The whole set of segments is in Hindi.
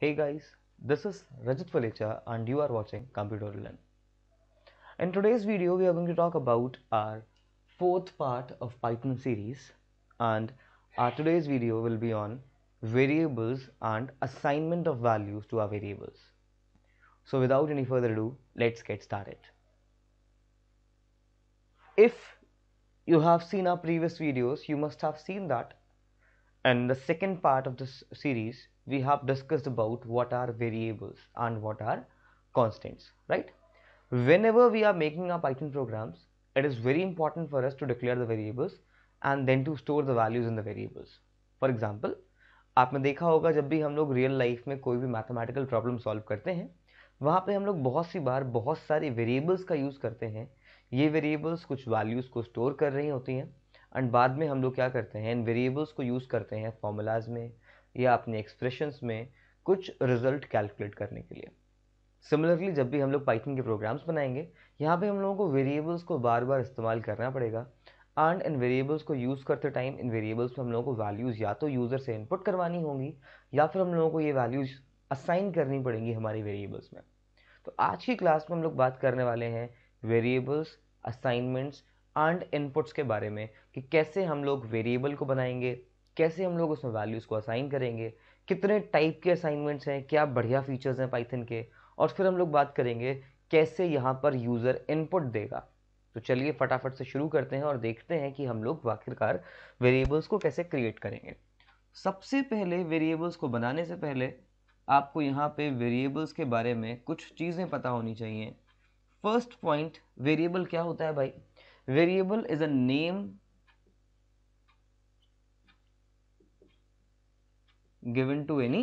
Hey guys, this is Rajat Valecha and you are watching Computer Learn. In today's video, we are going to talk about our fourth part of Python series and our today's video will be on variables and assignment of values to our variables. So without any further ado, let's get started. If you have seen our previous videos, you must have seen that in the second part of this series, we have discussed about what are variables and what are constants right whenever we are making our python programs it is very important for us to declare the variables and then to store the values in the variables for example आपने देखा होगा जब भी हम लोग रियल लाइफ में कोई भी मैथमेटिकल प्रॉब्लम सॉल्व करते हैं वहाँ पे हम लोग बहुत सी बार बहुत सारे वेरिएबल्स का यूज़ करते हैं ये वेरिएबल्स कुछ वैल्यूज़ को स्टोर कर रही होती हैं एंड बाद में हम लोग क्या करते हैं इन वेरिएबल्स को यूज़ करते हैं फॉर्मूलाज में या अपने एक्सप्रेशंस में कुछ रिजल्ट कैलकुलेट करने के लिए सिमिलरली जब भी हम लोग पाइथन के प्रोग्राम्स बनाएंगे यहाँ पे हम लोगों को वेरिएबल्स को बार बार इस्तेमाल करना पड़ेगा एंड इन वेरिएबल्स को यूज़ करते टाइम इन वेरिएबल्स में हम लोगों को वैल्यूज़ या तो यूज़र से इनपुट करवानी होंगी या फिर हम लोगों को ये वैल्यूज़ असाइन करनी पड़ेंगी हमारी वेरिएबल्स में तो आज की क्लास में हम लोग बात करने वाले हैं वेरिएबल्स असाइनमेंट्स एंड इनपुट्स के बारे में कि कैसे हम लोग वेरिएबल को बनाएंगे कैसे हम लोग उसमें वैल्यूज़ को असाइन करेंगे कितने टाइप के असाइनमेंट्स हैं क्या बढ़िया फीचर्स हैं पाइथन के और फिर हम लोग बात करेंगे कैसे यहाँ पर यूज़र इनपुट देगा तो चलिए फटाफट से शुरू करते हैं और देखते हैं कि हम लोग आखिरकार वेरिएबल्स को कैसे क्रिएट करेंगे सबसे पहले वेरिएबल्स को बनाने से पहले आपको यहाँ पे वेरिएबल्स के बारे में कुछ चीज़ें पता होनी चाहिए फर्स्ट पॉइंट वेरिएबल क्या होता है भाई variable is a name given to any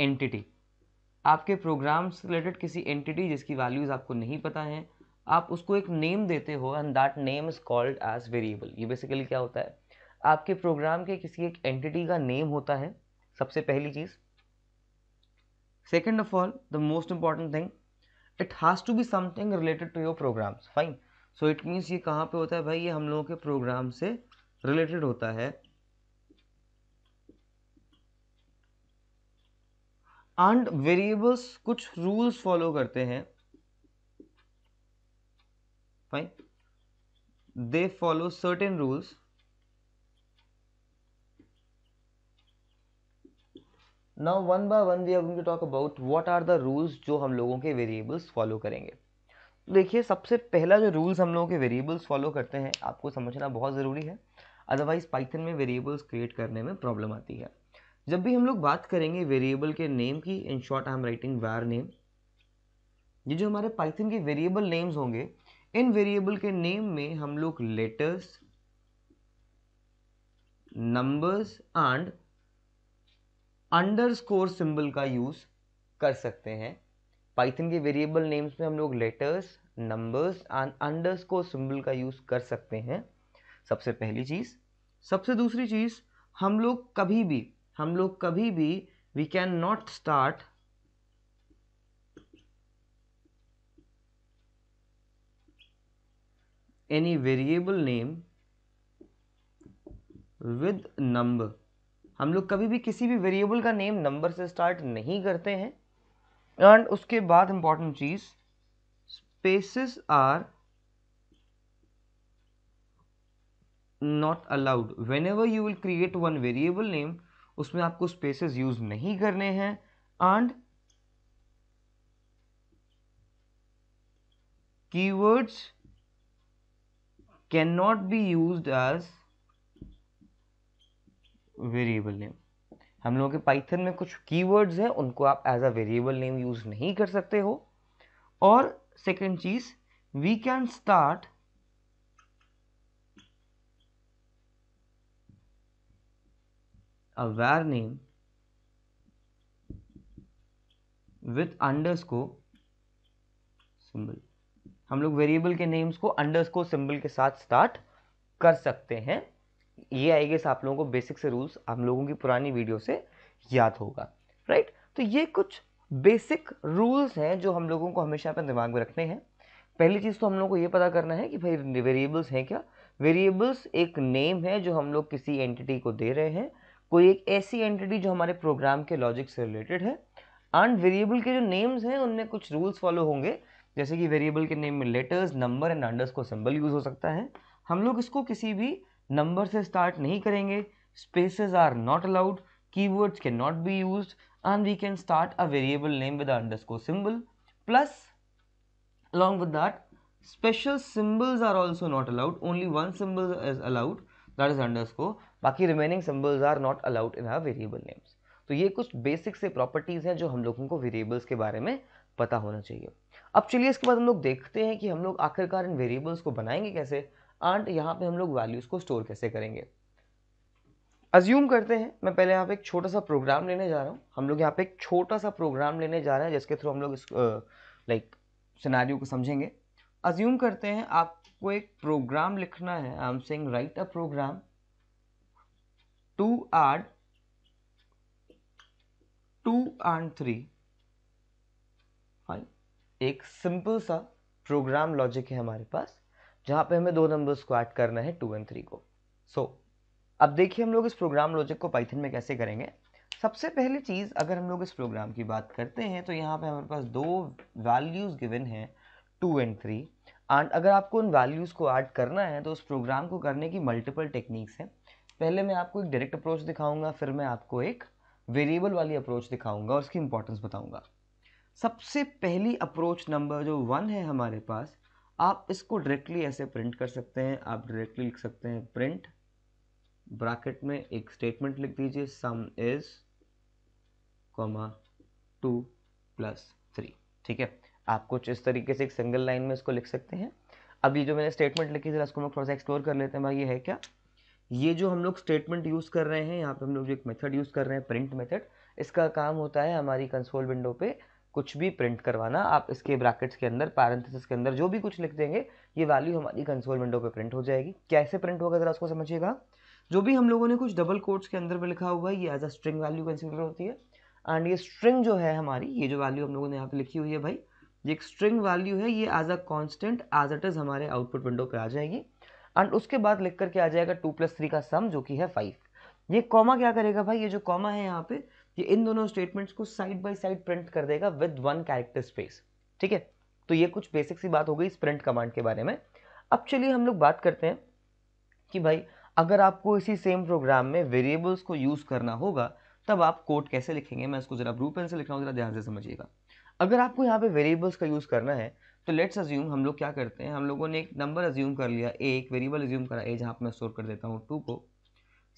entity आपके प्रोग्राम से रिलेटेड किसी एंटिटी जिसकी वैल्यूज़ आपको नहीं पता है आप उसको एक नेम देते हो and that name is called as variable ये बेसिकली क्या होता है आपके प्रोग्राम के किसी एक एंटिटी का नेम होता है सबसे पहली चीज़ second of all the most important thing it has to be something related to your programs fine so it means ये कहाँ पे होता है भाई ये हम लोगों के प्रोग्राम से रिलेटेड होता है एंड वेरिएबल्स कुछ रूल्स फॉलो करते हैं fine they follow certain rules now one by one we are going to talk about what are the rules जो हम लोगों के वेरिएबल्स फॉलो करेंगे तो देखिए सबसे पहला जो रूल्स हम लोगों के वेरिएबल्स फॉलो करते हैं आपको समझना बहुत ज़रूरी है अदरवाइज पाइथन में वेरिएबल्स क्रिएट करने में प्रॉब्लम आती है जब भी हम लोग बात करेंगे वेरिएबल के नेम की in short I am writing var name ये जो हमारे पाइथन के वेरिएबल नेम्स होंगे इन वेरिएबल के नेम में हम लोग letters numbers and underscore symbol का यूज कर सकते हैं पाइथन के वेरिएबल नेम्स में हम लोग letters numbers and underscore symbol का यूज कर सकते हैं सबसे पहली चीज सबसे दूसरी चीज हम लोग कभी भी हम लोग कभी भी we can not start any variable name with number हम लोग कभी भी किसी भी वेरिएबल का नेम नंबर से स्टार्ट नहीं करते हैं एंड उसके बाद इंपॉर्टेंट चीज spaces are not allowed whenever you will create one variable name उसमें आपको स्पेसेस यूज नहीं करने हैं and keywords can not be use as variable name हम लोगों के पाइथन में कुछ कीवर्ड्स हैं उनको आप as a variable name use नहीं कर सकते हो और सेकेंड चीज we can start a var name with underscore symbol हम लोग वेरिएबल के नेम्स को अंडरस्कोर सिंबल के साथ स्टार्ट कर सकते हैं ये आई गेस आप लोगों को बेसिक से रूल्स हम लोगों की पुरानी वीडियो से याद होगा राइट right? तो ये कुछ बेसिक रूल्स हैं जो हम लोगों को हमेशा अपने दिमाग में रखने हैं पहली चीज़ तो हम लोग को ये पता करना है कि भाई वेरिएबल्स हैं क्या वेरिएबल्स एक नेम है जो हम लोग किसी एंटिटी को दे रहे हैं कोई एक ऐसी एंटिटी जो हमारे प्रोग्राम के लॉजिक से रिलेटेड है एंड वेरिएबल के जो नेम्स हैं उनमें कुछ रूल्स फॉलो होंगे जैसे कि वेरिएबल के नेम में लेटर्स नंबर एंड अंडर्स को सिंबल यूज़ हो सकता है हम लोग इसको किसी भी नंबर से स्टार्ट नहीं करेंगे spaces are not allowed keywords can not be use and we can start a variable name with को symbol plus with that special special are also not allowed only one one is allowed that is underscore बाकी remaining symbols are not allowed in our variable names तो ये कुछ बेसिक से प्रॉपर्टीज़ हैं जो हम लोगों को वेरिएबल्स के बारे में पता होना चाहिए अब चलिए इसके बाद हम लोग देखते हैं कि हम लोग आखिरकार इन वेरिएबल्स को बनाएंगे कैसे एंड यहाँ पे हम लोग वैल्यूज़ को स्टोर कैसे करेंगे अज्यूम करते हैं मैं पहले यहाँ पे एक छोटा सा प्रोग्राम लेने जा रहा हूँ हम लोग यहाँ पे एक छोटा सा प्रोग्राम लेने जा रहे हैं जिसके थ्रू हम लोग इस लाइक सिनारियो को समझेंगे अज्यूम करते हैं आपको एक प्रोग्राम लिखना है I am saying write a program to are two and three fine एक सिंपल सा प्रोग्राम लॉजिक है हमारे पास जहां पे हमें दो नंबर को ऐड करना है टू एंड थ्री को सो so, अब देखिए हम लोग इस प्रोग्राम लॉजिक को पाइथन में कैसे करेंगे सबसे पहली चीज़ अगर हम लोग इस प्रोग्राम की बात करते हैं तो यहाँ पे हमारे पास दो वैल्यूज़ गिवन हैं टू एंड थ्री एंड अगर आपको उन वैल्यूज़ को ऐड करना है तो उस प्रोग्राम को करने की मल्टीपल टेक्निक्स हैं पहले मैं आपको एक डायरेक्ट अप्रोच दिखाऊंगा फिर मैं आपको एक वेरिएबल वाली अप्रोच दिखाऊंगा और उसकी इंपॉर्टेंस बताऊंगा सबसे पहली अप्रोच नंबर जो वन है हमारे पास आप इसको डायरेक्टली ऐसे प्रिंट कर सकते हैं आप डायरेक्टली लिख सकते हैं प्रिंट ब्रैकेट में एक स्टेटमेंट लिख दीजिए sum is comma two plus three ठीक है आप कुछ इस तरीके से एक सिंगल लाइन में इसको लिख सकते हैं अब ये जो मैंने स्टेटमेंट लिखी थी इसको मैं थोड़ा सा एक्सप्लोर कर लेते हैं भाई ये है क्या ये जो हम लोग स्टेटमेंट यूज़ कर रहे हैं यहाँ पे हम लोग जो एक मेथड यूज़ कर रहे हैं प्रिंट मेथड इसका काम होता है हमारी कंसोल विंडो पे कुछ भी प्रिंट करवाना आप इसके ब्रैकेट्स के अंदर पैरेंथेसिस के अंदर जो भी कुछ लिख देंगे ये वैल्यू हमारी कंसोल विंडो पे प्रिंट हो जाएगी कैसे प्रिंट होगा ज़रा उसको समझिएगा जो भी हम लोगों ने कुछ डबल कोट्स के अंदर में लिखा हुआ है ये as a string value consider होती है एंड ये स्ट्रिंग जो है हमारी ये जो वैल्यू हम लोगों ने यहाँ पे लिखी हुई है भाई ये एक स्ट्रिंग वैल्यू है ये as a constant as it is हमारे आउटपुट विंडो पे आ जाएगी एंड उसके बाद लिख करके आ जाएगा टू प्लस थ्री का सम जो कि है फाइव ये कॉमा क्या करेगा भाई ये जो कॉमा है यहाँ पे ये इन दोनों स्टेटमेंट्स को साइड बाय साइड प्रिंट कर देगा विद वन कैरेक्टर स्पेस ठीक है तो ये कुछ बेसिक सी बात हो गई इस प्रिंट कमांड के बारे में अब चलिए हम लोग बात करते हैं कि भाई अगर आपको इसी सेम प्रोग्राम में वेरिएबल्स को यूज़ करना होगा तब आप कोड कैसे लिखेंगे मैं इसको ज़रा ब्लू पेन से लिख रहा हूँ ज़रा ध्यान से समझिएगा अगर आपको यहाँ पे वेरिएबल्स का यूज़ करना है तो लेट्स अज्यूम हम लोग क्या करते हैं हम लोगों ने एक नंबर अज्यूम कर लिया ए एक वेरिएबल अज्यूम करा ए जहाँ पर मैं स्टोर कर देता हूँ टू को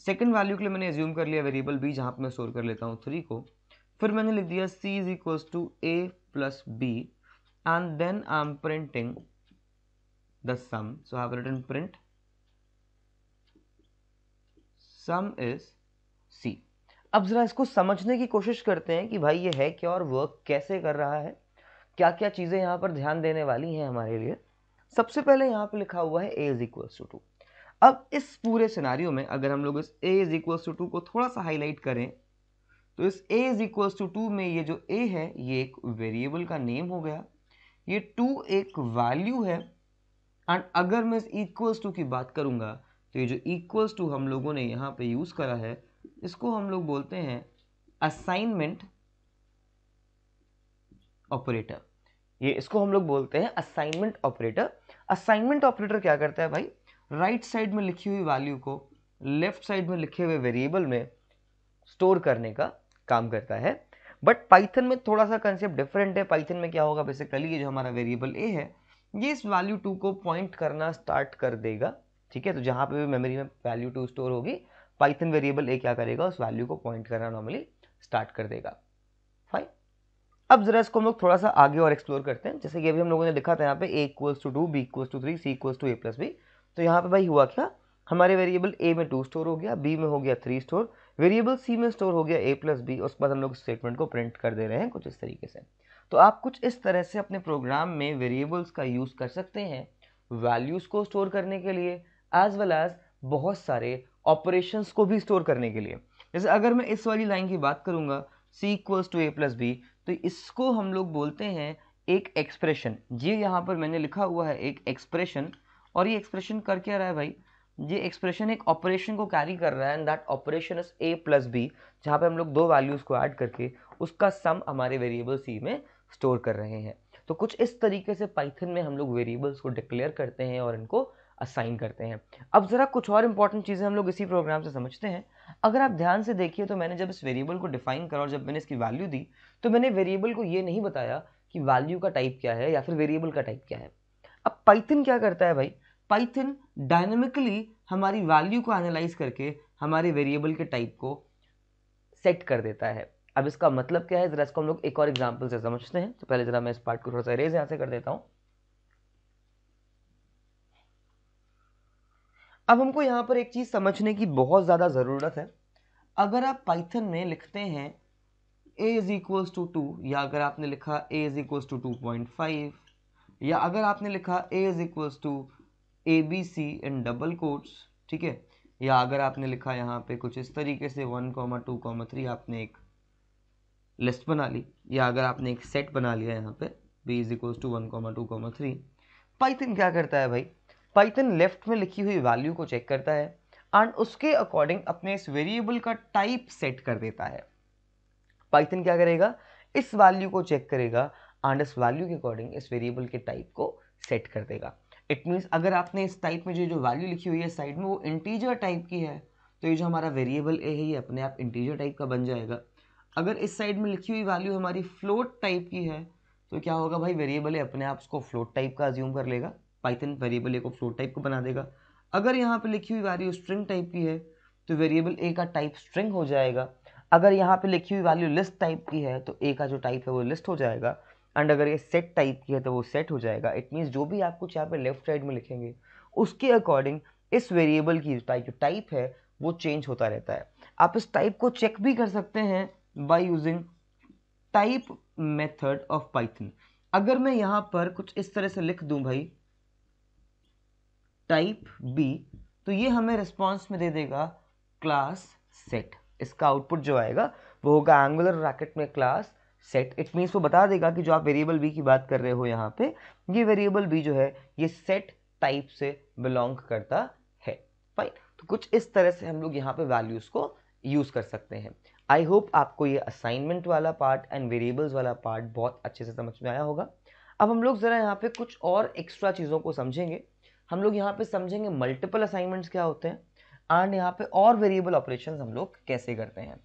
सेकेंड वैल्यू के लिए मैंने अज्यूम कर लिया वेरिएबल बी जहाँ पर मैं स्टोर कर लेता हूँ थ्री को फिर मैंने लिख दिया C is equals to A plus B and then I am printing the sum so have have print sum is C अब जरा इसको समझने की कोशिश करते हैं कि भाई ये है क्या और वर्क कैसे कर रहा है क्या क्या चीज़ें यहाँ पर ध्यान देने वाली हैं हमारे लिए सबसे पहले यहाँ पर लिखा हुआ है A is equals to two अब इस पूरे सिनारियों में अगर हम लोग इस A is equals to two को थोड़ा सा हाईलाइट करें तो इस A is equals to two में ये जो ए है ये एक वेरिएबल का नेम हो गया ये टू एक वैल्यू है एंड अगर मैं इस इक्वल्स टू की बात करूँगा तो ये जो इक्वल्स टू हम लोगों ने यहाँ पर यूज़ करा है इसको हम लोग बोलते हैं असाइनमेंट ऑपरेटर ये इसको हम लोग बोलते हैं असाइनमेंट ऑपरेटर असाइनमेंट ऑपरेटर क्या करता है भाई राइट right साइड में लिखी हुई वैल्यू को लेफ्ट साइड में लिखे हुए वेरिएबल में स्टोर करने का काम करता है बट पाइथन में थोड़ा सा कंसेप्ट डिफरेंट है पाइथन में क्या होगा बेसिकली ये जो हमारा वेरिएबल ए है ये इस वैल्यू टू को पॉइंट करना स्टार्ट कर देगा ठीक है तो जहाँ पे भी मेमोरी में वैल्यू टू स्टोर होगी पाइथन वेरिएबल ए क्या करेगा उस वैल्यू को पॉइंट करना नॉर्मली स्टार्ट कर देगा अब जरा इसको हम लोग थोड़ा सा आगे और एक्सप्लोर करते हैं जैसे कि अभी हम लोगों ने लिखा था यहाँ पे A equals to two B equals to three C equals to A plus B तो यहाँ पे भाई हुआ क्या हमारे वेरिएबल ए में टू स्टोर हो गया बी में हो गया थ्री स्टोर वेरिएबल सी में स्टोर हो गया ए प्लस बी उसके बाद हम लोग स्टेटमेंट को प्रिंट कर दे रहे हैं कुछ इस तरीके से तो आप कुछ इस तरह से अपने प्रोग्राम में वेरिएबल्स का यूज़ कर सकते हैं वैल्यूज़ को स्टोर करने के लिए एज वेल एज बहुत सारे ऑपरेशंस को भी स्टोर करने के लिए जैसे अगर मैं इस वाली लाइन की बात करूँगा C equals to A plus B तो इसको हम लोग बोलते हैं एक एक्सप्रेशन ये यहाँ पर मैंने लिखा हुआ है एक एक्सप्रेशन और ये एक्सप्रेशन कर क्या रहा है भाई ये एक्सप्रेशन एक ऑपरेशन को कैरी कर रहा है and that operation is A plus B जहाँ पे हम लोग दो वैल्यूज़ को ऐड करके उसका सम हमारे वेरिएबल सी में स्टोर कर रहे हैं तो कुछ इस तरीके से पाइथन में हम लोग वेरिएबल्स को डिक्लेयर करते हैं और इनको असाइन करते हैं अब ज़रा कुछ और इंपॉर्टेंट चीज़ें हम लोग इसी प्रोग्राम से समझते हैं अगर आप ध्यान से देखिए तो मैंने जब इस वेरिएबल को डिफाइन करा और जब मैंने इसकी वैल्यू दी तो मैंने वेरिएबल को ये नहीं बताया कि वैल्यू का टाइप क्या है या फिर वेरिएबल का टाइप क्या है अब पाइथन क्या करता है भाई पाइथन डायनेमिकली हमारी वैल्यू को एनालाइज करके हमारे वेरिएबल के टाइप को सेट कर देता है अब इसका मतलब क्या है ज़रा इसको हम लोग एक और एग्जाम्पल से समझते हैं तो पहले ज़रा मैं इस पार्ट को थोड़ा सा रेज यहाँ से कर देता हूँ अब हमको यहाँ पर एक चीज़ समझने की बहुत ज़्यादा ज़रूरत है अगर आप पाइथन में लिखते हैं A is equals to two या अगर आपने लिखा A is equals to two point five या अगर आपने लिखा A is equals to A B C in double quotes ठीक है या अगर आपने लिखा यहाँ पे कुछ इस तरीके से one comma two comma three आपने एक लिस्ट बना ली या अगर आपने एक सेट बना लिया यहाँ पे B is equals to one comma two comma three Python क्या करता है भाई पाइथन लेफ्ट में लिखी हुई वैल्यू को चेक करता है एंड उसके अकॉर्डिंग अपने इस वेरिएबल का टाइप सेट कर देता है पाइथन क्या करेगा इस वैल्यू को चेक करेगा एंड इस वैल्यू के अकॉर्डिंग इस वेरिएबल के टाइप को सेट कर देगा इट मीन्स अगर आपने इस टाइप में जो जो वैल्यू लिखी हुई है साइड में वो इंटीजर टाइप की है तो ये जो हमारा वेरिएबल ए है ये अपने आप इंटीजर टाइप का बन जाएगा अगर इस साइड में लिखी हुई वैल्यू हमारी फ्लोट टाइप की है तो क्या होगा भाई वेरिएबल है अपने आप उसको फ्लोट टाइप का अज्यूम कर लेगा पाइथन वेरिएबल ए को फ्लोट टाइप को बना देगा अगर यहाँ पे लिखी हुई वैल्यू स्ट्रिंग टाइप की है तो वेरिएबल ए का टाइप स्ट्रिंग हो जाएगा अगर यहाँ पे लिखी हुई वैल्यू लिस्ट टाइप की है तो ए का जो टाइप है वो लिस्ट हो जाएगा एंड अगर ये सेट टाइप की है तो वो सेट हो जाएगा इट मीन्स जो भी आप कुछ यहाँ पे लेफ्ट साइड में लिखेंगे उसके अकॉर्डिंग इस वेरिएबल की जो टाइप है वो चेंज होता रहता है आप इस टाइप को चेक भी कर सकते हैं by using type method of Python अगर मैं यहाँ पर कुछ इस तरह से लिख दूँ भाई टाइप बी तो ये हमें रिस्पॉन्स में दे देगा क्लास सेट इसका आउटपुट जो आएगा वो होगा एंगुलर रैकेट में क्लास सेट इट मीन्स वो बता देगा कि जो आप वेरिएबल बी की बात कर रहे हो यहाँ पे ये वेरिएबल बी जो है ये सेट टाइप से बिलोंग करता है फाइन तो कुछ इस तरह से हम लोग यहाँ पे वैल्यूज़ को यूज़ कर सकते हैं आई होप आपको ये असाइनमेंट वाला पार्ट एंड वेरिएबल्स वाला पार्ट बहुत अच्छे से समझ में आया होगा अब हम लोग ज़रा यहाँ पे कुछ और एक्स्ट्रा चीज़ों को समझेंगे हम लोग यहाँ पे समझेंगे मल्टीपल असाइनमेंट्स क्या होते हैं एंड यहाँ पे और वेरिएबल ऑपरेशन हम लोग कैसे करते हैं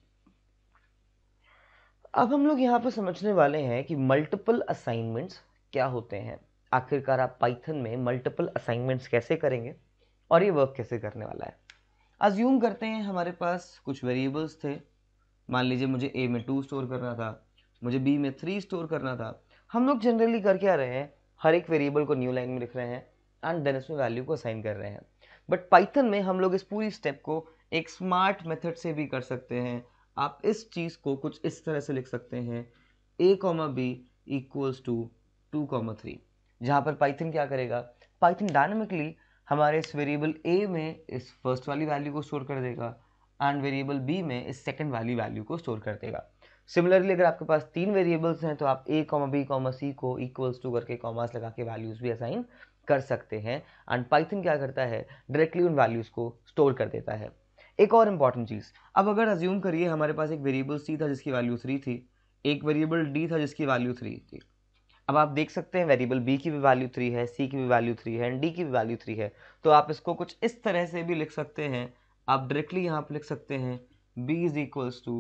अब हम लोग यहाँ पे समझने वाले हैं कि मल्टीपल असाइनमेंट्स क्या होते हैं आखिरकार आप पाइथन में मल्टीपल असाइनमेंट्स कैसे करेंगे और ये वर्क कैसे करने वाला है अज्यूम करते हैं हमारे पास कुछ वेरिएबल्स थे मान लीजिए मुझे ए में टू स्टोर करना था मुझे बी में थ्री स्टोर करना था हम लोग जनरली कर क्या रहे हैं हर एक वेरिएबल को न्यू लाइन में लिख रहे हैं एंड देन इसमें वैल्यू को असाइन कर रहे हैं बट पाइथन में हम लोग इस पूरी स्टेप को एक स्मार्ट मेथड से भी कर सकते हैं आप इस चीज़ को कुछ इस तरह से लिख सकते हैं A comma B equals to two comma three जहाँ पर पाइथन क्या करेगा पाइथन डायनामिकली हमारे इस वेरिएबल ए में इस फर्स्ट वाली वैल्यू को स्टोर कर देगा एंड वेरिएबल बी में इस सेकेंड वाली वैल्यू को स्टोर कर देगा सिमिलरली अगर आपके पास तीन वेरिएबल्स हैं तो आप A comma B comma C को इक्वल्स टू करके कॉमास लगा के वैल्यूज़ भी असाइन कर सकते हैं एंड पाइथन क्या करता है डायरेक्टली उन वैल्यूज़ को स्टोर कर देता है एक और इम्पॉर्टेंट चीज़ अब अगर अज्यूम करिए हमारे पास एक वेरिएबल सी था जिसकी वैल्यू थ्री थी एक वेरिएबल डी था जिसकी वैल्यू थ्री थी अब आप देख सकते हैं वेरिएबल बी की भी वैल्यू थ्री है सी की भी वैल्यू थ्री है एंड डी की भी वैल्यू थ्री है तो आप इसको कुछ इस तरह से भी लिख सकते हैं आप डायरेक्टली यहाँ पर लिख सकते हैं B is equals to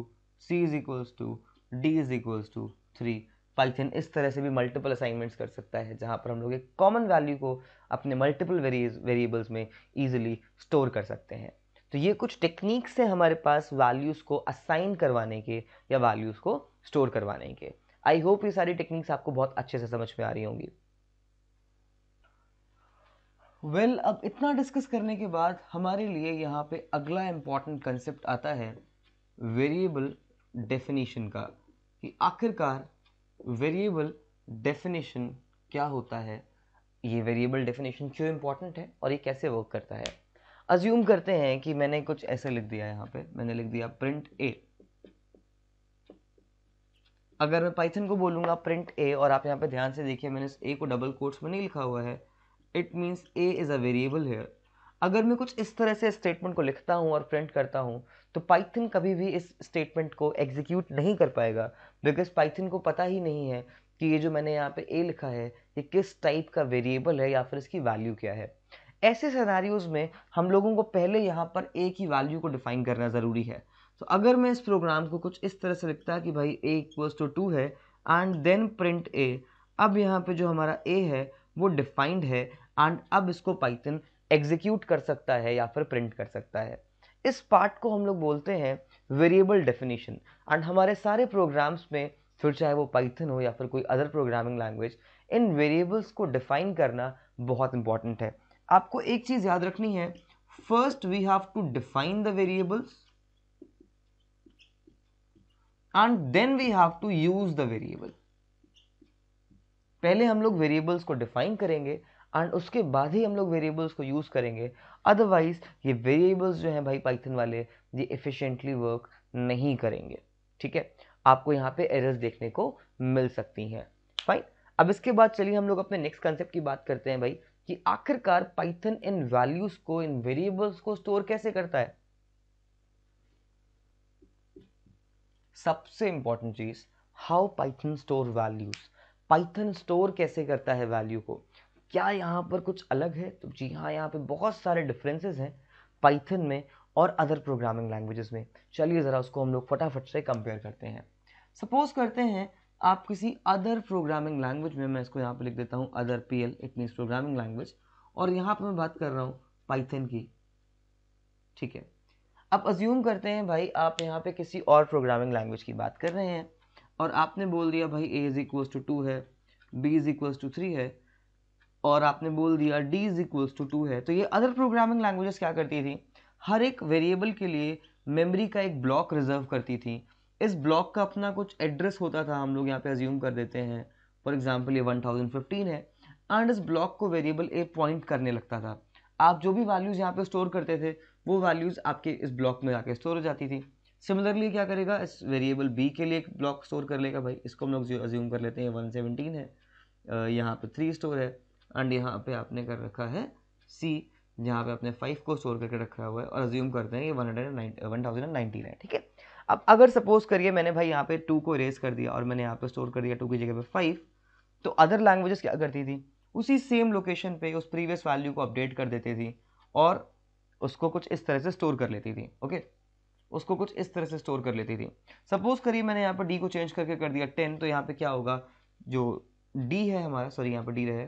C is equals to D is equals to three Python इस तरह से भी मल्टीपल असाइनमेंट्स कर सकता है जहाँ पर हम लोग एक कॉमन वैल्यू को अपने मल्टीपल वेरिएबल्स में ईजिली स्टोर कर सकते हैं तो ये कुछ टेक्निक्स है हमारे पास वैल्यूज़ को असाइन करवाने के या वैल्यूज़ को स्टोर करवाने के आई होप ये सारी टेक्निक्स आपको बहुत अच्छे से समझ में आ रही होंगी वेल well, अब इतना डिस्कस करने के बाद हमारे लिए यहाँ पे अगला इम्पॉर्टेंट कंसेप्ट आता है वेरिएबल डेफिनेशन का कि आखिरकार वेरिएबल डेफिनेशन क्या होता है ये वेरिएबल डेफिनेशन क्यों इम्पॉर्टेंट है और ये कैसे वर्क करता है अज्यूम करते हैं कि मैंने कुछ ऐसे लिख दिया यहाँ पे मैंने लिख दिया प्रिंट ए अगर मैं पाइथन को बोलूँगा प्रिंट ए और आप यहाँ पे ध्यान से देखिए मैंने इस ए को डबल कोट्स में नहीं लिखा हुआ है it means A is a variable here अगर मैं कुछ इस तरह से स्टेटमेंट को लिखता हूँ और प्रिंट करता हूँ तो पाइथन कभी भी इस स्टेटमेंट को एग्जीक्यूट नहीं कर पाएगा बिकॉज पाइथन को पता ही नहीं है कि ये जो मैंने यहाँ पे ए लिखा है ये किस टाइप का वेरिएबल है या फिर इसकी वैल्यू क्या है ऐसे सिनारियोज़ में हम लोगों को पहले यहाँ पर ए की वैल्यू को डिफाइन करना ज़रूरी है तो अगर मैं इस प्रोग्राम को कुछ इस तरह से लिखता कि भाई ए इक्वल्स टू टू है एंड देन प्रिंट ए अब यहाँ पे जो हमारा ए है वो डिफाइंड है एंड अब इसको पाइथन एग्जीक्यूट कर सकता है या फिर प्रिंट कर सकता है इस पार्ट को हम लोग बोलते हैं वेरिएबल डेफिनेशन एंड हमारे सारे प्रोग्राम्स में फिर चाहे वो पाइथन हो या फिर कोई अदर प्रोग्रामिंग लैंग्वेज इन वेरिएबल्स को डिफाइन करना बहुत इंपॉर्टेंट है आपको एक चीज़ याद रखनी है first we have to define the variables and then we have to use the variable पहले हम लोग वेरिएबल्स को डिफाइन करेंगे एंड उसके बाद ही हम लोग वेरिएबल्स को यूज़ करेंगे अदरवाइज़ ये वेरिएबल्स जो हैं भाई पाइथन वाले ये इफ़िशेंटली वर्क नहीं करेंगे ठीक है आपको यहाँ पे एरर्स देखने को मिल सकती हैं फाइन अब इसके बाद चलिए हम लोग अपने नेक्स्ट कंसेप्ट की बात करते हैं भाई कि आखिरकार पाइथन इन वैल्यूज को इन वेरिएबल्स को स्टोर कैसे करता है सबसे इंपॉर्टेंट चीज how Python store values Python store कैसे करता है वैल्यू को क्या यहाँ पर कुछ अलग है तो जी हाँ यहाँ पे बहुत सारे डिफरेंसेस हैं पाइथन में और अदर प्रोग्रामिंग लैंग्वेजेस में चलिए ज़रा उसको हम लोग फटाफट से कंपेयर करते हैं सपोज करते हैं आप किसी अदर प्रोग्रामिंग लैंग्वेज में मैं इसको यहाँ पर लिख देता हूँ other P L it means programming language और यहाँ पर मैं बात कर रहा हूँ पाइथन की ठीक है अब अज्यूम करते हैं भाई आप यहाँ पे किसी और प्रोग्रामिंग लैंग्वेज की बात कर रहे हैं और आपने बोल दिया भाई A is equals to two है B is equals to three है और आपने बोल दिया d is equals to two है तो ये अदर प्रोग्रामिंग लैंग्वेजेस क्या करती थी हर एक वेरिएबल के लिए मेमोरी का एक ब्लॉक रिजर्व करती थी इस ब्लॉक का अपना कुछ एड्रेस होता था हम लोग यहाँ पे अज्यूम कर देते हैं फॉर एग्जाम्पल ये 1015 है एंड इस ब्लॉक को वेरिएबल ए पॉइंट करने लगता था आप जो भी वैल्यूज़ यहाँ पे स्टोर करते थे वो वैल्यूज़ आपके इस ब्लॉक में जाके स्टोर हो जाती थी सिमिलरली क्या करेगा इस वेरिएबल बी के लिए एक ब्लॉक स्टोर कर लेगा भाई इसको हम लोग अज्यूम कर लेते हैं वन सेवनटीन है यहाँ पर थ्री स्टोर है एंड यहाँ पे आपने कर रखा है सी जहाँ पे आपने फाइव को स्टोर करके रखा हुआ है और अज्यूम करते हैं ये one hundred one thousand nineteen है ठीक है अब अगर सपोज करिए मैंने भाई यहाँ पे टू को रेस कर दिया और मैंने यहाँ पे स्टोर कर दिया टू की जगह पे फाइव तो अदर लैंग्वेजेस क्या करती थी उसी सेम लोकेशन पे उस प्रीवियस वैल्यू को अपडेट कर देती थी और उसको कुछ इस तरह से स्टोर कर लेती थी ओके उसको कुछ इस तरह से स्टोर कर लेती थी सपोज करिए मैंने यहाँ पर डी को चेंज करके कर दिया टेन तो यहाँ पर क्या होगा जो डी है हमारा सॉरी यहाँ पर डी रहे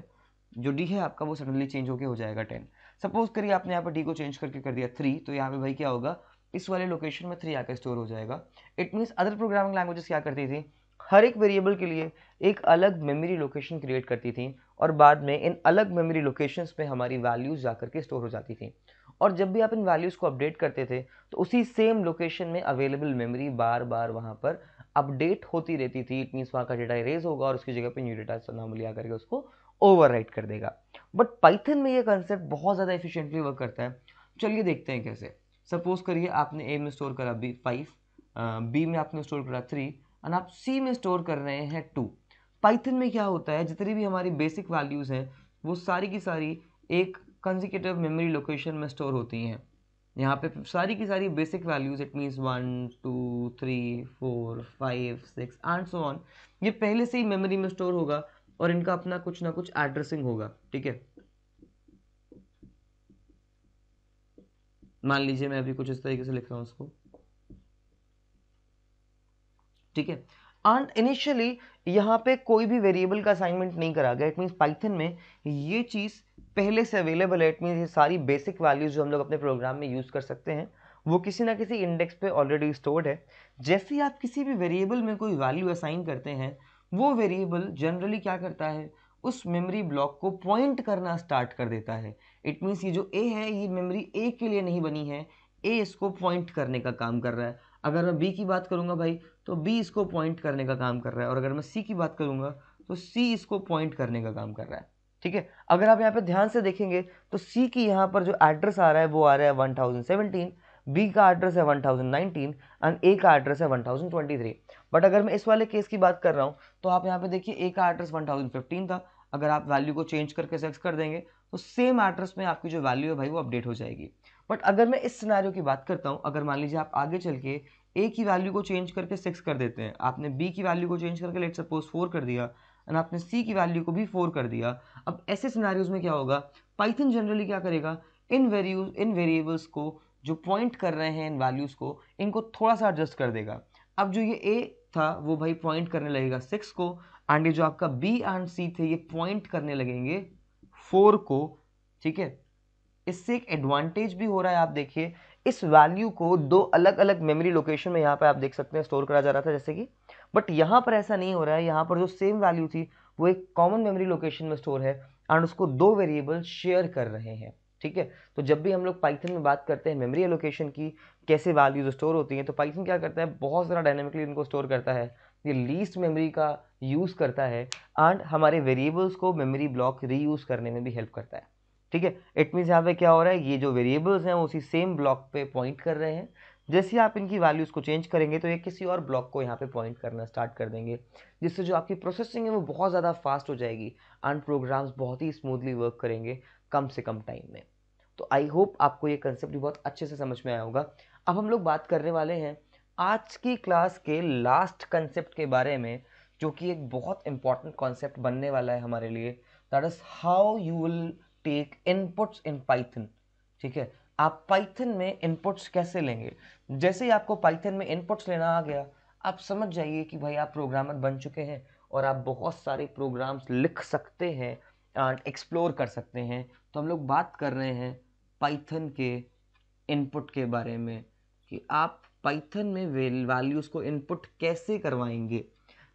जो डी है आपका वो सडनली चेंज होकर हो जाएगा टेन सपोज करिए आपने यहाँ पर डी को चेंज करके कर दिया थ्री तो यहाँ पे भाई क्या होगा इस वाले लोकेशन में थ्री आकर स्टोर हो जाएगा it means other programming languages क्या करती थी हर एक वेरिएबल के लिए एक अलग मेमोरी लोकेशन क्रिएट करती थी और बाद में इन अलग मेमोरी लोकेशंस पे हमारी वैल्यूज़ जा करके स्टोर हो जाती थी और जब भी आप इन वैल्यूज़ को अपडेट करते थे तो उसी सेम लोकेशन में अवेलेबल मेमोरी बार बार वहाँ पर अपडेट होती रहती थी इट मीन्स वहाँ का डेटा इरेज होगा और उसकी जगह पर न्यू डेटा नाम लिया करके उसको ओवर कर देगा बट पाइथन में ये कंसेप्ट बहुत ज़्यादा एफिशिएंटली वर्क करता है चलिए देखते हैं कैसे सपोज करिए आपने ए में स्टोर करा बी फाइव बी में आपने स्टोर करा थ्री एंड आप सी में स्टोर कर रहे हैं टू पाइथन में क्या होता है जितनी भी हमारी बेसिक वैल्यूज़ हैं वो सारी की सारी एक कंजिकेटिव मेमोरी लोकेशन में स्टोर होती हैं यहाँ पे सारी की सारी basic values it means one two three four five six and so on ये पहले से ही मेमोरी में स्टोर होगा और इनका अपना कुछ ना कुछ एड्रेसिंग होगा ठीक है मान लीजिए मैं अभी कुछ इस तरीके से लिख रहा हूं उसको ठीक है एंड इनिशियली यहां पे कोई भी वेरिएबल का असाइनमेंट नहीं करा गया इट मीन पाइथन में ये चीज़ पहले से अवेलेबल है इट मीन ये सारी बेसिक वैल्यूज जो हम लोग अपने प्रोग्राम में यूज़ कर सकते हैं वो किसी ना किसी इंडेक्स पे ऑलरेडी स्टोर्ड है जैसे ही आप किसी भी वेरिएबल में कोई वैल्यू असाइन करते हैं वो वेरिएबल जनरली क्या करता है उस मेमोरी ब्लॉक को पॉइंट करना स्टार्ट कर देता है इट मीन्स ये जो ए है ये मेमोरी ए के लिए नहीं बनी है ए इसको पॉइंट करने का काम कर रहा है अगर मैं बी की बात करूँगा भाई तो बी इसको पॉइंट करने का काम कर रहा है और अगर मैं सी की बात करूँगा तो सी इसको पॉइंट करने का काम कर रहा है ठीक है अगर आप यहाँ पर ध्यान से देखेंगे तो सी की यहाँ पर जो एड्रेस आ रहा है वो आ रहा है वन थाउजेंड बी का एड्रेस है one thousand nineteen and A का एड्रेस है one thousand twenty three but अगर मैं इस वाले केस की बात कर रहा हूँ तो आप यहाँ पे देखिए ए का एड्रेस वन थाउजेंड फिफ्टीन था अगर आप वैल्यू को चेंज करके सेक्स कर देंगे तो सेम एड्रेस में आपकी जो वैल्यू है भाई वो अपडेट हो जाएगी बट अगर मैं इस सिनारियों की बात करता हूँ अगर मान लीजिए आप आगे चल के ए की वैल्यू को चेंज करके सिक्स कर देते हैं आपने बी की वैल्यू को चेंज करके लेट सपोज फोर कर दिया एंड आपने सी की वैल्यू को भी फोर कर दिया अब ऐसे सिनारियोज में क्या होगा पाइथन जनरली क्या करेगा इन वेरियू इन वेरिएबल्स को जो पॉइंट कर रहे हैं इन वैल्यूज़ को इनको थोड़ा सा एडजस्ट कर देगा अब जो ये ए था वो भाई पॉइंट करने लगेगा सिक्स को एंड ये जो आपका बी एंड सी थे ये पॉइंट करने लगेंगे फोर को ठीक है इससे एक एडवांटेज भी हो रहा है आप देखिए इस वैल्यू को दो अलग अलग मेमोरी लोकेशन में यहाँ पर आप देख सकते हैं स्टोर करा जा रहा था जैसे कि बट यहाँ पर ऐसा नहीं हो रहा है यहाँ पर जो सेम वैल्यू थी वो एक कॉमन मेमोरी लोकेशन में स्टोर है एंड उसको दो वेरिएबल शेयर कर रहे हैं ठीक है तो जब भी हम लोग पाइथन में बात करते हैं मेमोरी एलोकेशन की कैसे वैल्यूज स्टोर होती हैं तो पाइथन क्या करता है बहुत सारा डायनेमिकली इनको स्टोर करता है ये लीस्ट मेमोरी का यूज़ करता है एंड हमारे वेरिएबल्स को मेमोरी ब्लॉक रीयूज़ करने में भी हेल्प करता है ठीक है इट मीन्स यहाँ पे क्या हो रहा है ये जो वेरिएबल्स हैं उसी सेम ब्लॉक पे पॉइंट कर रहे हैं जैसे आप इनकी वैल्यूज़ को चेंज करेंगे तो ये किसी और ब्लॉक को यहाँ पे पॉइंट करना स्टार्ट कर देंगे जिससे जो आपकी प्रोसेसिंग है वो बहुत ज़्यादा फास्ट हो जाएगी एंड प्रोग्राम्स बहुत ही स्मूथली वर्क करेंगे कम से कम टाइम में तो आई होप आपको ये कंसेप्ट भी बहुत अच्छे से समझ में आया होगा अब हम लोग बात करने वाले हैं आज की क्लास के लास्ट कंसेप्ट के बारे में जो कि एक बहुत इंपॉर्टेंट कॉन्सेप्ट बनने वाला है हमारे लिए that is how you will take inputs in Python ठीक है आप पाइथन में इनपुट्स कैसे लेंगे जैसे ही आपको पाइथन में इनपुट्स लेना आ गया आप समझ जाइए कि भाई आप प्रोग्रामर बन चुके हैं और आप बहुत सारे प्रोग्राम्स लिख सकते हैं एक्सप्लोर कर सकते हैं तो हम लोग बात कर रहे हैं पाइथन के इनपुट के बारे में कि आप पाइथन में वैल्यूज़ को इनपुट कैसे करवाएंगे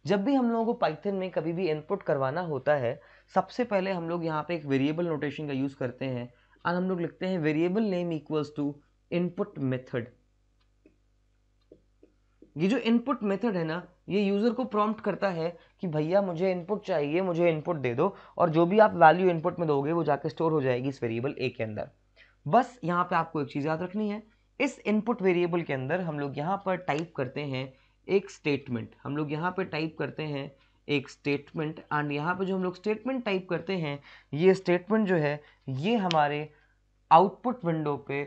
जब भी हम लोगों को पाइथन में कभी भी इनपुट करवाना होता है सबसे पहले हम लोग यहाँ पे एक वेरिएबल नोटेशन का यूज़ करते हैं और हम लोग लिखते हैं variable name equals to input method ये जो इनपुट मेथड है ना ये यूज़र को प्रॉम्प्ट करता है कि भैया मुझे इनपुट चाहिए मुझे इनपुट दे दो और जो भी आप वैल्यू इनपुट में दोगे वो जाके स्टोर हो जाएगी इस वेरिएबल ए के अंदर बस यहाँ पे आपको एक चीज़ याद रखनी है इस इनपुट वेरिएबल के अंदर हम लोग यहाँ पर टाइप करते हैं एक स्टेटमेंट हम लोग यहाँ पर टाइप करते हैं एक स्टेटमेंट एंड यहाँ पे जो हम लोग स्टेटमेंट टाइप करते हैं ये स्टेटमेंट जो है ये हमारे आउटपुट विंडो पे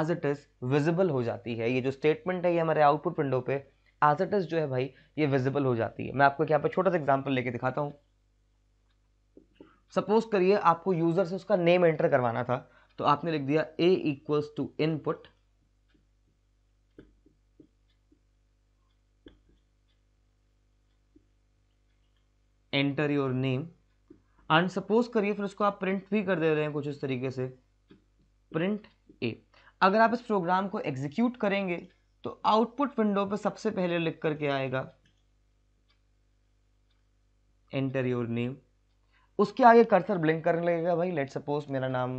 एज इट इज़ विजिबल हो जाती है ये जो स्टेटमेंट है ये हमारे आउटपुट विंडो पे एज इट इज़ जो है भाई ये विजिबल हो जाती है मैं आपको यहाँ पर छोटा सा एग्जाम्पल लेके दिखाता हूँ सपोज करिए आपको यूजर से उसका नेम एंटर करवाना था तो आपने लिख दिया a equals to input enter your name and suppose करिए फिर उसको आप प्रिंट भी कर दे रहे हैं कुछ इस तरीके से प्रिंट ए अगर आप इस प्रोग्राम को एग्जीक्यूट करेंगे तो आउटपुट विंडो पर सबसे पहले लिख करके आएगा एंटर योर नेम उसके आगे कर्सर ब्लिंक करने लगेगा भाई लेट सपोज मेरा नाम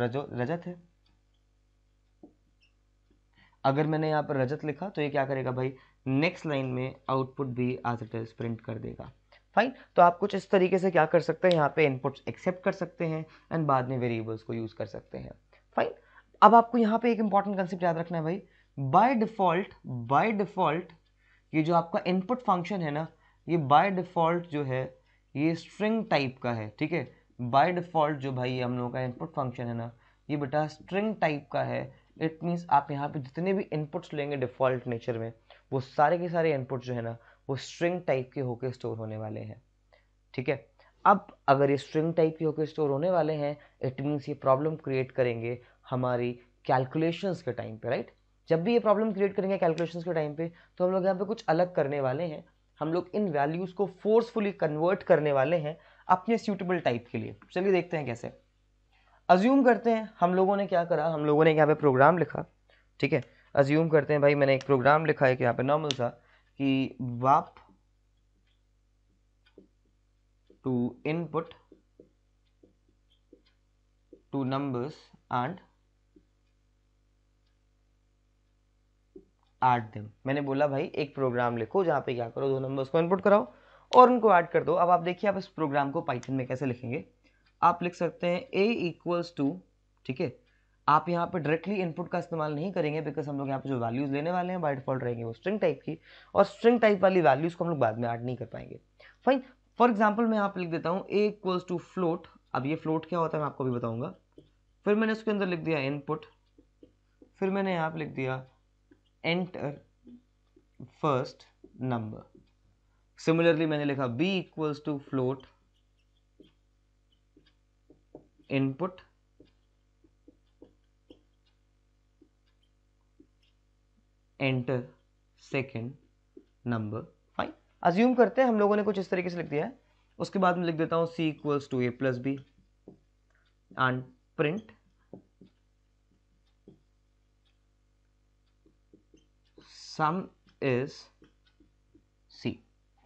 रजो रजत है अगर मैंने यहां पर रजत लिखा तो ये क्या करेगा भाई नेक्स्ट लाइन में आउटपुट भी आज इट इज प्रिंट कर देगा फाइन तो आप कुछ इस तरीके से क्या कर सकते हैं यहाँ पे इनपुट्स एक्सेप्ट कर सकते हैं एंड बाद में वेरिएबल्स को यूज़ कर सकते हैं फाइन अब आपको यहाँ पे एक इंपॉर्टेंट कंसेप्ट याद रखना है भाई बाय डिफ़ॉल्ट बाय डिफ़ॉल्ट ये जो आपका इनपुट फंक्शन है ना ये बाय डिफ़ॉल्ट जो है ये स्ट्रिंग टाइप का है ठीक है बाय डिफ़ॉल्ट जो भाई हम लोगों का इनपुट फंक्शन है ना ये बेटा स्ट्रिंग टाइप का है इट मीन्स आप यहाँ पे जितने भी इनपुट्स लेंगे डिफ़ॉल्ट नेचर में वो सारे के सारे इनपुट जो है ना वो स्ट्रिंग टाइप के होके स्टोर होने वाले हैं ठीक है अब अगर ये स्ट्रिंग टाइप के होके स्टोर होने वाले हैं इट मीन्स ये प्रॉब्लम क्रिएट करेंगे हमारी कैलकुलेशंस के टाइम पे राइट जब भी ये प्रॉब्लम क्रिएट करेंगे कैलकुलेशन के टाइम पे तो हम लोग यहाँ पे कुछ अलग करने वाले हैं हम लोग इन वैल्यूज़ को फोर्सफुली कन्वर्ट करने वाले हैं अपने सूटेबल टाइप के लिए चलिए देखते हैं कैसे अज्यूम करते हैं हम लोगों ने क्या करा हम लोगों ने यहाँ पे प्रोग्राम लिखा ठीक है अज्यूम करते हैं भाई मैंने एक प्रोग्राम लिखा है कि यहाँ पे नॉर्मल सा कि वाप to input two numbers and आठ दिन मैंने बोला भाई एक प्रोग्राम लिखो जहाँ पे क्या करो दो नंबर्स को इनपुट कराओ और उनको ऐड कर दो अब आप देखिए आप इस प्रोग्राम को पाइथन में कैसे लिखेंगे आप लिख सकते हैं ए इक्वल्स टू ठीक है आप यहाँ पे डायरेक्टली इनपुट का इस्तेमाल नहीं करेंगे बिकॉज हम लोग यहाँ पे जो वैल्यूज़ लेने वाले हैं बाई डिफॉल्ट रहेंगे वो स्ट्रिंग टाइप की और स्ट्रिंग टाइप वाली वैल्यूज़ को हम लोग बाद में ऐड नहीं कर पाएंगे फाइन फॉर एग्जाम्पल मैं यहाँ पे लिख देता हूँ ए इक्वल्स टू फ्लोट अब ये फ्लोट क्या होता है मैं आपको भी बताऊंगा फिर मैंने उसके अंदर लिख दिया इनपुट फिर मैंने यहाँ पे लिख दिया एंटर फर्स्ट नंबर सिमिलरली मैंने लिखा b equals to float input enter second number fine assume करते हैं हम लोगों ने कुछ इस तरीके से लिख दिया है उसके बाद मैं लिख देता हूं c equals to A plus B and print sum is c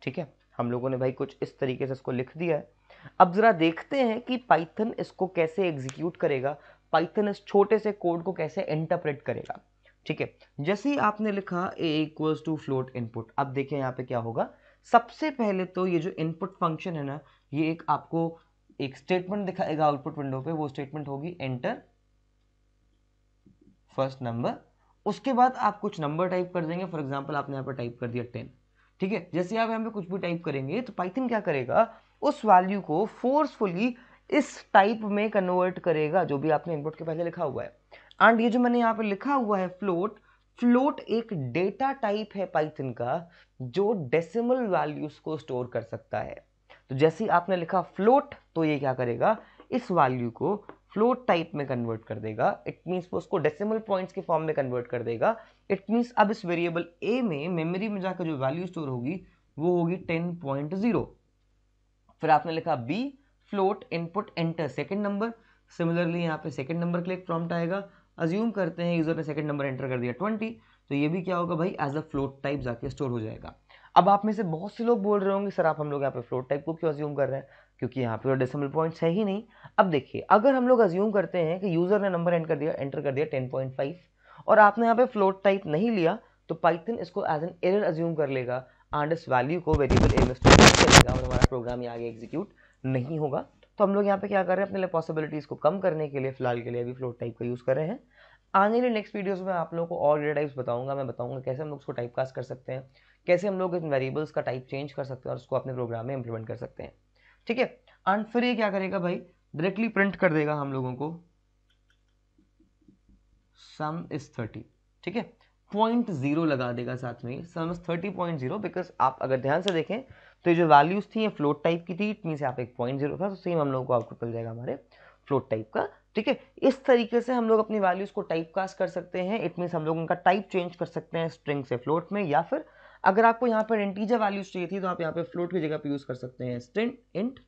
ठीक है हम लोगों ने भाई कुछ इस तरीके से इसको लिख दिया है अब ज़रा देखते हैं कि पाइथन इसको कैसे एग्जीक्यूट करेगा पाइथन इस छोटे से कोड को कैसे इंटरप्रेट करेगा ठीक है जैसे ही आपने लिखा a equals to float input अब देखें यहाँ पे क्या होगा सबसे पहले तो ये जो इनपुट फंक्शन है ना ये एक आपको एक स्टेटमेंट दिखाएगा आउटपुट विंडो पे वो स्टेटमेंट होगी एंटर फर्स्ट नंबर उसके बाद आप कुछ नंबर टाइप कर देंगे फॉर एग्जाम्पल आपने यहाँ पर टाइप कर दिया टेन ठीक है जैसे आप यहाँ पे कुछ भी टाइप करेंगे तो पाइथन क्या करेगा उस वैल्यू को फोर्सफुली इस टाइप में कन्वर्ट करेगा जो भी आपने इनपुट के पहले लिखा हुआ है एंड ये जो मैंने यहाँ पे लिखा हुआ है फ्लोट फ्लोट एक डेटा टाइप है पाइथन का जो डेसिमल वैल्यूज को स्टोर कर सकता है तो जैसे आपने लिखा फ्लोट तो ये क्या करेगा इस वैल्यू को फ्लोट टाइप में कन्वर्ट कर देगा इट मीन्स वो उसको डेसिमल पॉइंट्स के फॉर्म में कन्वर्ट कर देगा इट मीन्स अब इस वेरिएबल ए में मेमोरी में जाकर जो वैल्यू स्टोर होगी वो होगी टेन पॉइंट जीरो फिर आपने लिखा b float input enter second number similarly यहाँ पे सेकेंड नंबर के लिए प्रॉम्प्ट आएगा अज्यूम करते हैं यूजर ने सेकेंड नंबर एंटर कर दिया ट्वेंटी तो ये भी क्या होगा भाई एज अ फ्लोट टाइप जाके स्टोर हो जाएगा अब आप में से बहुत से लोग बोल रहे होंगे सर आप हम लोग यहाँ पे फ्लोट टाइप को क्यों अज्यूम कर रहे हैं क्योंकि यहाँ पे डेसिमल तो पॉइंट है ही नहीं अब देखिए अगर हम लोग अज्यूम करते हैं कि यूज़र ने नंबर एंटर कर दिया एंटर कर दिया 10.5 और आपने यहाँ पे फ्लोट टाइप नहीं लिया तो पाइथन इसको एज एन एरर अज्यूम कर लेगा एंड इस वैल्यू को वेरिएबल ए में स्टोर करेगा और हमारा प्रोग्राम ये आगे एग्जीक्यूट नहीं होगा तो हम लोग यहाँ पे क्या कर रहे हैं अपने लिए पॉसिबिलिटीज़ को कम करने के लिए फिलहाल के लिए अभी फ्लोट टाइप का यूज़ कर रहे हैं आने वाले नेक्स्ट वीडियोस में आप लोगों को और डेटा टाइप्स बताऊंगा मैं बताऊंगा कैसे हम लोग उसको टाइप कास्ट कर सकते हैं कैसे हम लोग इन वेरिएबल्स का टाइप चेंज कर सकते हैं और उसको अपने प्रोग्राम में इंप्लीमेंट कर सकते हैं ठीक है एंड फिर ये क्या करेगा भाई डायरेक्टली प्रिंट कर देगा हम लोगों को सम इज थर्टी ठीक है पॉइंट जीरो लगा देगा साथ में sum is thirty point zero because आप अगर ध्यान से देखें तो ये जो वैल्यूज थी ये फ्लोट टाइप की थी इट मीन आप एक पॉइंट जीरो था तो सेम हम लोगों को आउटपुट मिल जाएगा हमारे फ्लोट टाइप का ठीक है इस तरीके से हम लोग अपनी वैल्यूज को टाइप कास्ट कर सकते हैं इट मीन्स हम लोग उनका टाइप चेंज कर सकते हैं स्ट्रिंग से फ्लोट में या फिर अगर आपको यहाँ पर इंटीजर वैल्यूज चाहिए थी तो आप यहाँ पे फ्लोट की जगह पे यूज़ कर सकते हैं स्टिंट इंट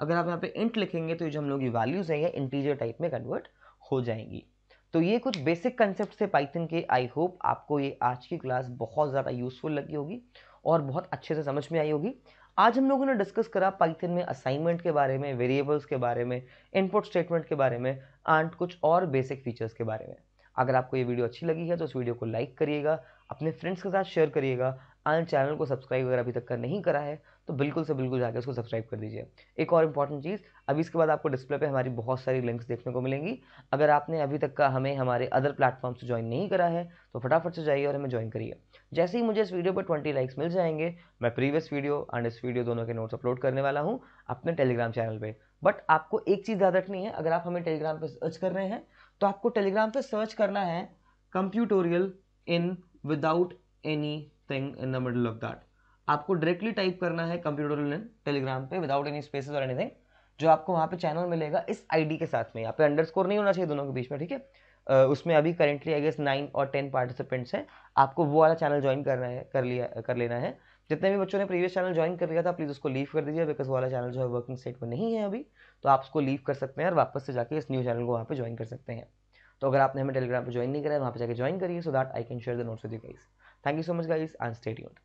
अगर आप यहाँ पे इंट लिखेंगे तो ये जो हम लोग ये वैल्यूज़ है ये इंटीजर टाइप में कन्वर्ट हो जाएंगी तो ये कुछ बेसिक कंसेप्ट से पाइथन के आई होप आपको ये आज की क्लास बहुत ज़्यादा यूज़फुल लगी होगी और बहुत अच्छे से समझ में आई होगी आज हम लोगों ने डिस्कस करा पाइथन में असाइनमेंट के बारे में वेरिएबल्स के बारे में इनपुट स्टेटमेंट के बारे में एंड कुछ और बेसिक फीचर्स के बारे में अगर आपको ये वीडियो अच्छी लगी है तो उस वीडियो को लाइक करिएगा अपने फ्रेंड्स के साथ शेयर करिएगा एंड चैनल को सब्सक्राइब अगर अभी तक कर नहीं करा है तो बिल्कुल से बिल्कुल जाकर उसको सब्सक्राइब कर दीजिए एक और इंपॉर्टेंट चीज़ अभी इसके बाद आपको डिस्प्ले पे हमारी बहुत सारी लिंक्स देखने को मिलेंगी अगर आपने अभी तक का हमें हमारे अदर प्लेटफॉर्म से ज्वाइन नहीं करा है तो फटाफट से जाइए और हमें ज्वाइन करिए जैसे ही मुझे इस वीडियो पर ट्वेंटी लाइक्स मिल जाएंगे मैं प्रीवियस वीडियो एंड इस वीडियो दोनों के नोट्स अपलोड करने वाला हूँ अपने टेलीग्राम चैनल पर बट आपको एक चीज़ याद रखनी है अगर आप हमें टेलीग्राम पर सर्च कर रहे हैं तो आपको टेलीग्राम पर सर्च करना है Computorial in without any thing in the middle of that आपको डायरेक्टली टाइप करना है कंप्यूटर टेलीग्राम पे विदाउट एनी स्पेसेस और एनीथिंग जो आपको वहाँ पे चैनल मिलेगा इस आईडी के साथ में यहाँ पे अंडरस्कोर नहीं होना चाहिए दोनों के बीच में ठीक है uh, उसमें अभी करेंटली आई गेस नाइन और टेन पार्टिसिपेंट्स हैं आपको वो वाला चैनल ज्वाइन करना है कर लिया कर लेना है जितने भी बच्चों ने प्रीवियस चैनल ज्वाइन कर लिया था प्लीज़ उसको लीव कर दीजिए बिकॉज वाला चैनल जो है वर्किंग स्टेट में नहीं है अभी तो आप उसको लीव कर सकते हैं और वापस से जाके इस न्यू चैनल को वहाँ पर ज्वाइन कर सकते हैं तो अगर आपने हमें टेलीग्राम पर ज्वाइन नहीं करा वहाँ पर जाकर ज्वाइन करिए so that I can share the notes with you guys Thank you so much guys and stay tuned.